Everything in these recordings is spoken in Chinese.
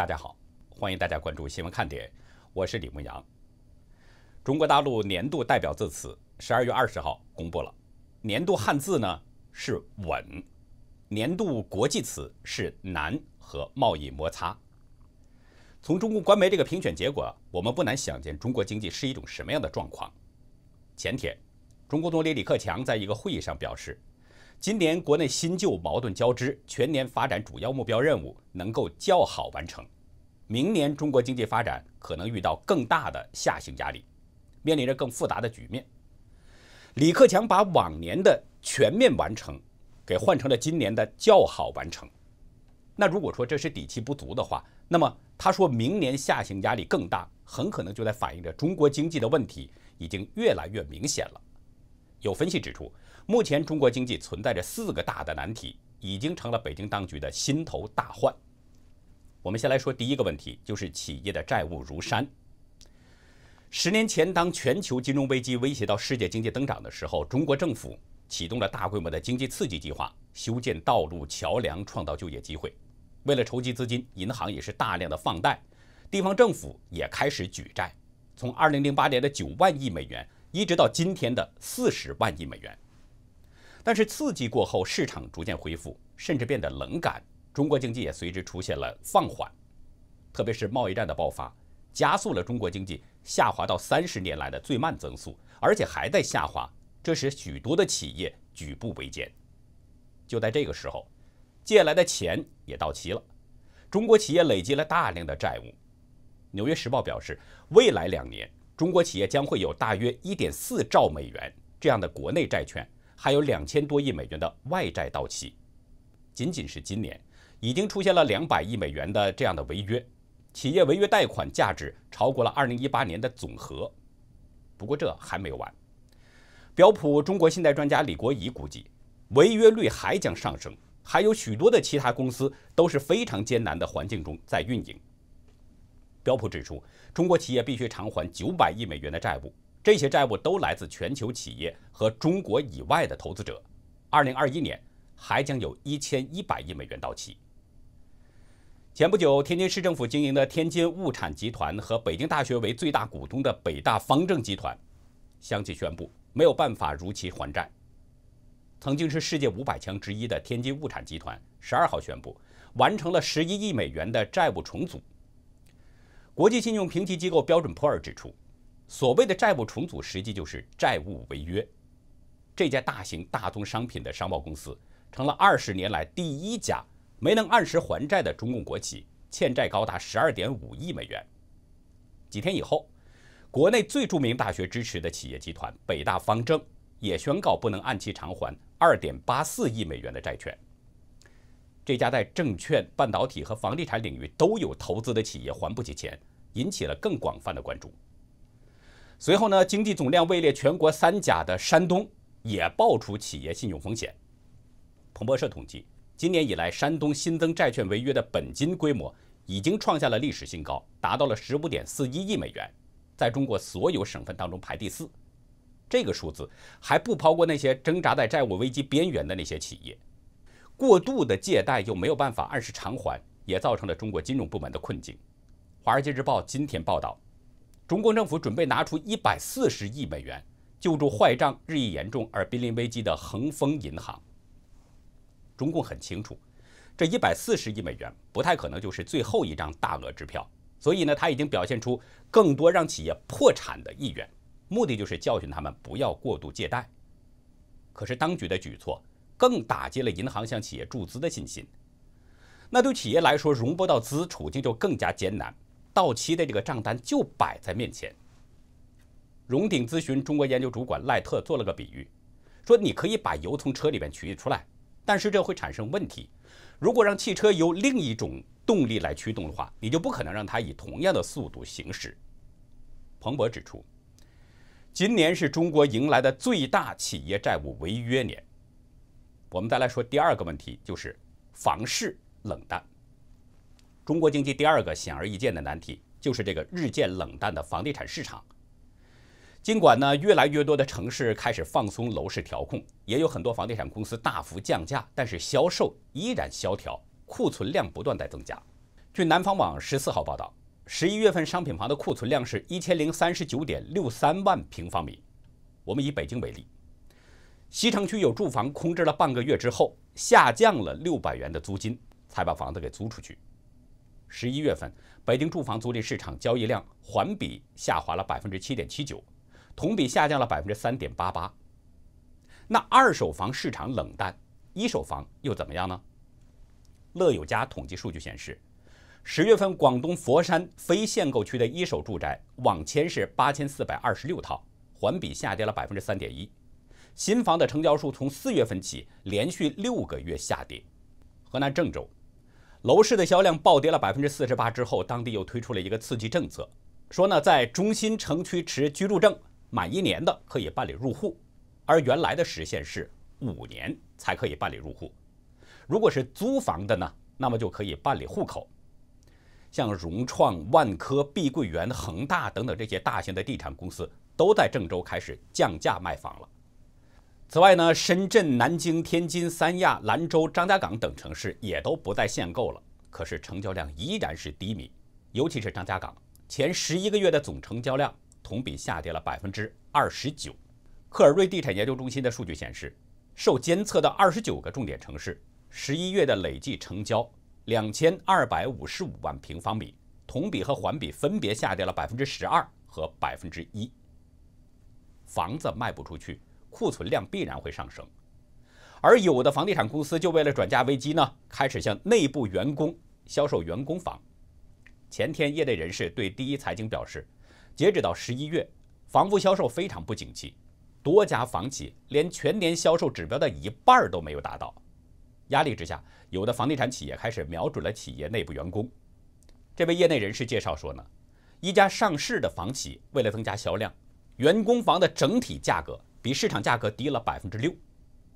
大家好，欢迎大家关注新闻看点，我是李梦阳。中国大陆年度代表字词十二月二十号公布了，年度汉字呢是“稳”，年度国际词是“难”和贸易摩擦。从中共官媒这个评选结果，我们不难想见中国经济是一种什么样的状况。前天，中国总理李克强在一个会议上表示。今年国内新旧矛盾交织，全年发展主要目标任务能够较好完成。明年中国经济发展可能遇到更大的下行压力，面临着更复杂的局面。李克强把往年的全面完成给换成了今年的较好完成。那如果说这是底气不足的话，那么他说明年下行压力更大，很可能就在反映着中国经济的问题已经越来越明显了。有分析指出，目前中国经济存在着四个大的难题，已经成了北京当局的心头大患。我们先来说第一个问题，就是企业的债务如山。十年前，当全球金融危机威胁到世界经济增长的时候，中国政府启动了大规模的经济刺激计划，修建道路桥梁，创造就业机会。为了筹集资金，银行也是大量的放贷，地方政府也开始举债。从二零零八年的九万亿美元。一直到今天的四十万亿美元，但是刺激过后，市场逐渐恢复，甚至变得冷感，中国经济也随之出现了放缓。特别是贸易战的爆发，加速了中国经济下滑到三十年来的最慢增速，而且还在下滑。这时，许多的企业举步维艰。就在这个时候，借来的钱也到期了，中国企业累积了大量的债务。《纽约时报》表示，未来两年。中国企业将会有大约一点四兆美元这样的国内债券，还有两千多亿美元的外债到期。仅仅是今年，已经出现了两百亿美元的这样的违约，企业违约贷款价值超过了二零一八年的总和。不过这还没有完，标普中国信贷专家李国仪估计，违约率还将上升，还有许多的其他公司都是非常艰难的环境中在运营。标普指出，中国企业必须偿还九百亿美元的债务，这些债务都来自全球企业和中国以外的投资者。二零二一年还将有一千一百亿美元到期。前不久，天津市政府经营的天津物产集团和北京大学为最大股东的北大方正集团，相继宣布没有办法如期还债。曾经是世界五百强之一的天津物产集团，十二号宣布完成了十一亿美元的债务重组。国际信用评级机构标准普尔指出，所谓的债务重组实际就是债务违约。这家大型大宗商品的商贸公司成了二十年来第一家没能按时还债的中共国企，欠债高达十二点五亿美元。几天以后，国内最著名大学支持的企业集团北大方正也宣告不能按期偿还二点八四亿美元的债权。这家在证券、半导体和房地产领域都有投资的企业还不起钱，引起了更广泛的关注。随后呢，经济总量位列全国三甲的山东也爆出企业信用风险。彭博社统计，今年以来，山东新增债券违约的本金规模已经创下了历史新高，达到了十五点四一亿美元，在中国所有省份当中排第四。这个数字还不包括那些挣扎在债务危机边缘的那些企业。过度的借贷又没有办法按时偿还，也造成了中国金融部门的困境。华尔街日报今天报道，中国政府准备拿出一百四十亿美元救助坏账日益严重而濒临危机的恒丰银行。中共很清楚，这一百四十亿美元不太可能就是最后一张大额支票，所以呢，他已经表现出更多让企业破产的意愿，目的就是教训他们不要过度借贷。可是当局的举措。更打击了银行向企业注资的信心。那对企业来说，融不到资，处境就更加艰难。到期的这个账单就摆在面前。融鼎咨询中国研究主管赖特做了个比喻，说你可以把油从车里边取出来，但是这会产生问题。如果让汽车由另一种动力来驱动的话，你就不可能让它以同样的速度行驶。彭博指出，今年是中国迎来的最大企业债务违约年。我们再来说第二个问题，就是房市冷淡。中国经济第二个显而易见的难题，就是这个日渐冷淡的房地产市场。尽管呢，越来越多的城市开始放松楼市调控，也有很多房地产公司大幅降价，但是销售依然萧条，库存量不断在增加。据南方网十四号报道，十一月份商品房的库存量是一千零三十九点六三万平方米。我们以北京为例。西城区有住房空置了半个月之后，下降了六百元的租金，才把房子给租出去。十一月份，北京住房租赁市场交易量环比下滑了百分之七点七九，同比下降了百分之三点八八。那二手房市场冷淡，一手房又怎么样呢？乐有家统计数据显示，十月份广东佛山非限购区的一手住宅网签是八千四百二十六套，环比下跌了百分之三点一。新房的成交数从四月份起连续六个月下跌。河南郑州楼市的销量暴跌了百分之四十八之后，当地又推出了一个刺激政策，说呢，在中心城区持居住证满一年的可以办理入户，而原来的时限是五年才可以办理入户。如果是租房的呢，那么就可以办理户口。像融创、万科、碧桂园、恒大等等这些大型的地产公司都在郑州开始降价卖房了。此外呢，深圳、南京、天津、三亚、兰州、张家港等城市也都不再限购了。可是成交量依然是低迷，尤其是张家港，前十一个月的总成交量同比下跌了百分之二十九。克尔瑞地产研究中心的数据显示，受监测的二十九个重点城市，十一月的累计成交两千二百五十五万平方米，同比和环比分别下跌了百分之十二和百分之一。房子卖不出去。库存量必然会上升，而有的房地产公司就为了转嫁危机呢，开始向内部员工销售员工房。前天，业内人士对第一财经表示，截止到十一月，房屋销售非常不景气，多家房企连全年销售指标的一半都没有达到。压力之下，有的房地产企业开始瞄准了企业内部员工。这位业内人士介绍说呢，一家上市的房企为了增加销量，员工房的整体价格。比市场价格低了百分之六，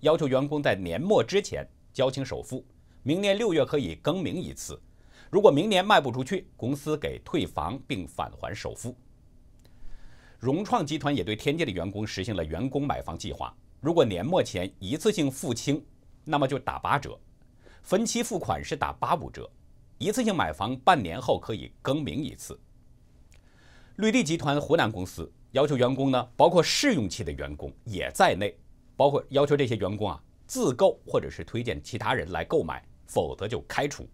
要求员工在年末之前交清首付，明年六月可以更名一次。如果明年卖不出去，公司给退房并返还首付。融创集团也对天界的员工实行了员工买房计划，如果年末前一次性付清，那么就打八折；分期付款是打八五折；一次性买房半年后可以更名一次。绿地集团湖南公司。要求员工呢，包括试用期的员工也在内，包括要求这些员工啊自购或者是推荐其他人来购买，否则就开除。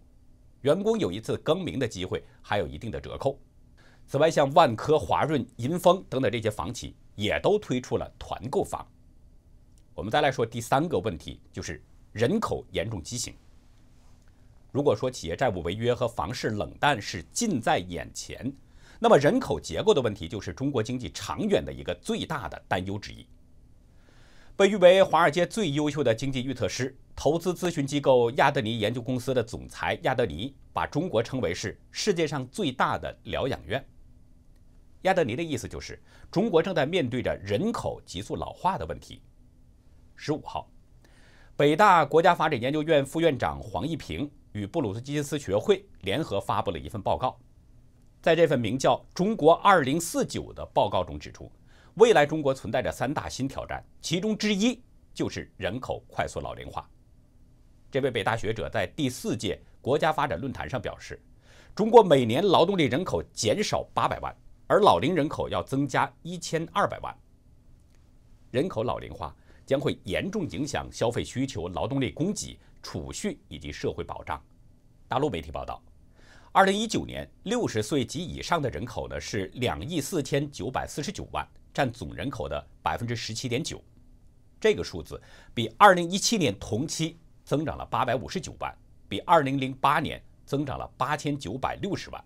员工有一次更名的机会，还有一定的折扣。此外，像万科、华润、银丰等等这些房企也都推出了团购房。我们再来说第三个问题，就是人口严重畸形。如果说企业债务违约和房市冷淡是近在眼前。那么，人口结构的问题就是中国经济长远的一个最大的担忧之一。被誉为华尔街最优秀的经济预测师、投资咨询机构亚德尼研究公司的总裁亚德尼，把中国称为是世界上最大的疗养院。亚德尼的意思就是，中国正在面对着人口急速老化的问题。十五号，北大国家发展研究院副院长黄益平与布鲁斯基斯学会联合发布了一份报告。在这份名叫《中国2049》的报告中指出，未来中国存在着三大新挑战，其中之一就是人口快速老龄化。这位北大学者在第四届国家发展论坛上表示，中国每年劳动力人口减少八百万，而老龄人口要增加一千二百万。人口老龄化将会严重影响消费需求、劳动力供给、储蓄以及社会保障。大陆媒体报道。二零一九年六十岁及以上的人口呢是两亿四千九百四十九万，占总人口的百分之十七点九。这个数字比二零一七年同期增长了八百五十九万，比二零零八年增长了八千九百六十万。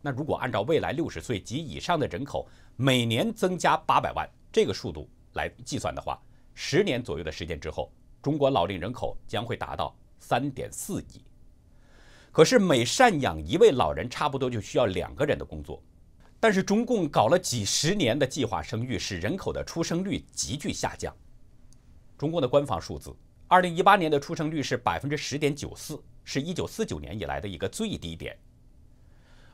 那如果按照未来六十岁及以上的人口每年增加八百万这个速度来计算的话，十年左右的时间之后，中国老龄人口将会达到三点四亿。可是每赡养一位老人，差不多就需要两个人的工作。但是中共搞了几十年的计划生育，使人口的出生率急剧下降。中共的官方数字，二零一八年的出生率是百分之十点九四，是一九四九年以来的一个最低点。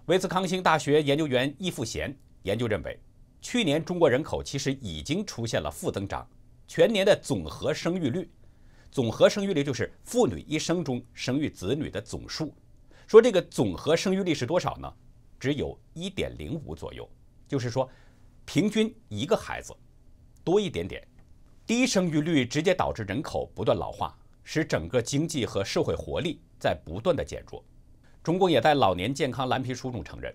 威斯康星大学研究员易富贤研究认为，去年中国人口其实已经出现了负增长，全年的总和生育率，总和生育率就是妇女一生中生育子女的总数。说这个总和生育率是多少呢？只有一点零五左右，就是说，平均一个孩子多一点点。低生育率直接导致人口不断老化，使整个经济和社会活力在不断的减弱。中共也在老年健康蓝皮书中承认，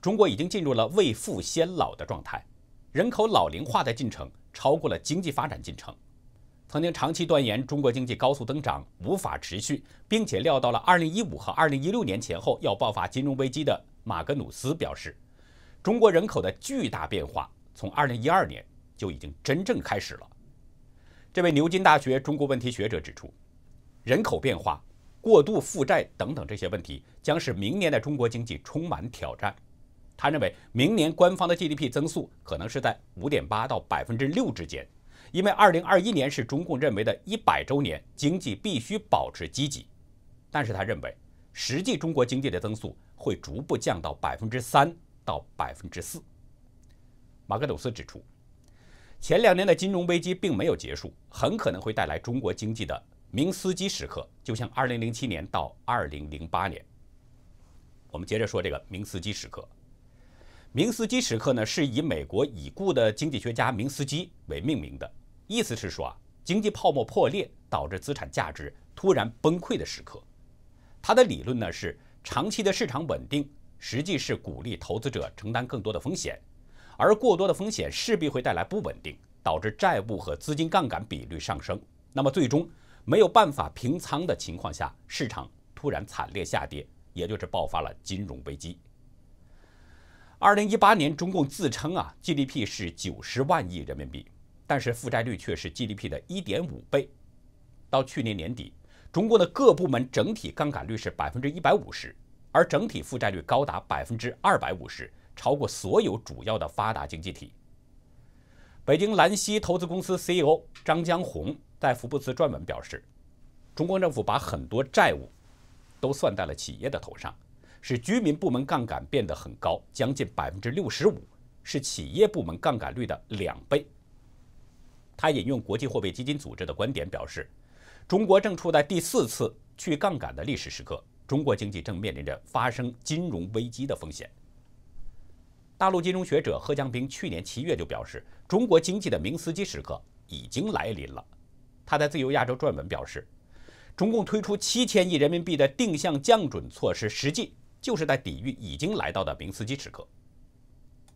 中国已经进入了未富先老的状态，人口老龄化的进程超过了经济发展进程。曾经长期断言中国经济高速增长无法持续，并且料到了二零一五和二零一六年前后要爆发金融危机的马格努斯表示，中国人口的巨大变化从二零一二年就已经真正开始了。这位牛津大学中国问题学者指出，人口变化、过度负债等等这些问题，将使明年的中国经济充满挑战。他认为，明年官方的 GDP 增速可能是在五点八到百分之六之间。因为二零二一年是中共认为的一百周年，经济必须保持积极。但是他认为，实际中国经济的增速会逐步降到百分之三到百分之四。马克鲁斯指出，前两年的金融危机并没有结束，很可能会带来中国经济的明斯基时刻，就像二零零七年到二零零八年。我们接着说这个明斯基时刻。明斯基时刻呢，是以美国已故的经济学家明斯基为命名的。意思是说啊，经济泡沫破裂导致资产价值突然崩溃的时刻，他的理论呢是长期的市场稳定，实际是鼓励投资者承担更多的风险，而过多的风险势必会带来不稳定，导致债务和资金杠杆比率上升，那么最终没有办法平仓的情况下，市场突然惨烈下跌，也就是爆发了金融危机。二零一八年，中共自称啊 GDP 是九十万亿人民币。但是负债率却是 GDP 的一点五倍。到去年年底，中国的各部门整体杠杆率是百分之一百五十，而整体负债率高达百分之二百五十，超过所有主要的发达经济体。北京兰溪投资公司 CEO 张江红在福布斯撰文表示：“中国政府把很多债务都算在了企业的头上，使居民部门杠杆变得很高，将近百分之六十五，是企业部门杠杆率的两倍。”他引用国际货币基金组织的观点表示，中国正处在第四次去杠杆的历史时刻，中国经济正面临着发生金融危机的风险。大陆金融学者贺江兵去年七月就表示，中国经济的明斯基时刻已经来临了。他在《自由亚洲》撰文表示，中共推出七千亿人民币的定向降准措施，实际就是在抵御已经来到的明斯基时刻。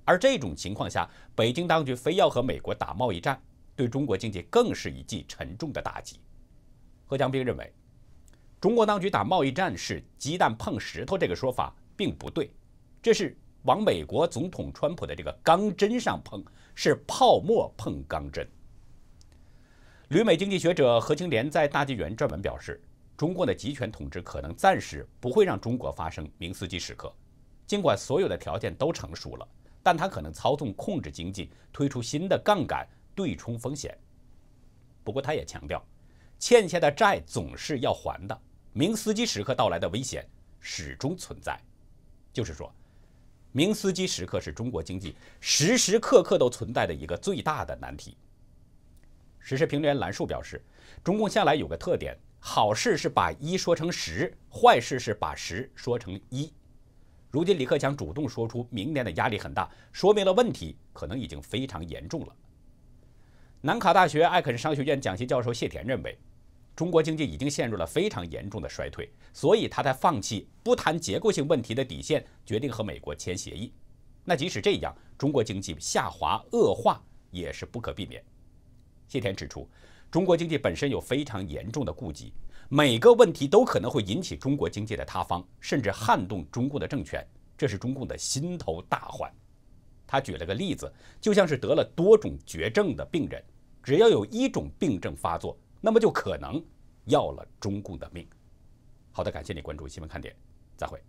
而这种情况下，北京当局非要和美国打贸易战。对中国经济更是一记沉重的打击。何江斌认为，中国当局打贸易战是鸡蛋碰石头这个说法并不对，这是往美国总统川普的这个钢针上碰，是泡沫碰钢针。旅美经济学者何清莲在《大纪元》撰文表示，中国的集权统治可能暂时不会让中国发生明斯基时刻，尽管所有的条件都成熟了，但他可能操纵控制经济，推出新的杠杆。对冲风险，不过他也强调，欠下的债总是要还的。明斯基时刻到来的危险始终存在，就是说，明斯基时刻是中国经济时时刻刻都存在的一个最大的难题。时事评论员兰树表示，中共向来有个特点：好事是把一说成十，坏事是把十说成一。如今李克强主动说出明年的压力很大，说明了问题可能已经非常严重了。南卡大学艾肯商学院讲师教授谢田认为，中国经济已经陷入了非常严重的衰退，所以他才放弃不谈结构性问题的底线，决定和美国签协议。那即使这样，中国经济下滑恶化也是不可避免。谢田指出，中国经济本身有非常严重的痼疾，每个问题都可能会引起中国经济的塌方，甚至撼动中共的政权，这是中共的心头大患。他举了个例子，就像是得了多种绝症的病人，只要有一种病症发作，那么就可能要了中共的命。好的，感谢你关注新闻看点，再会。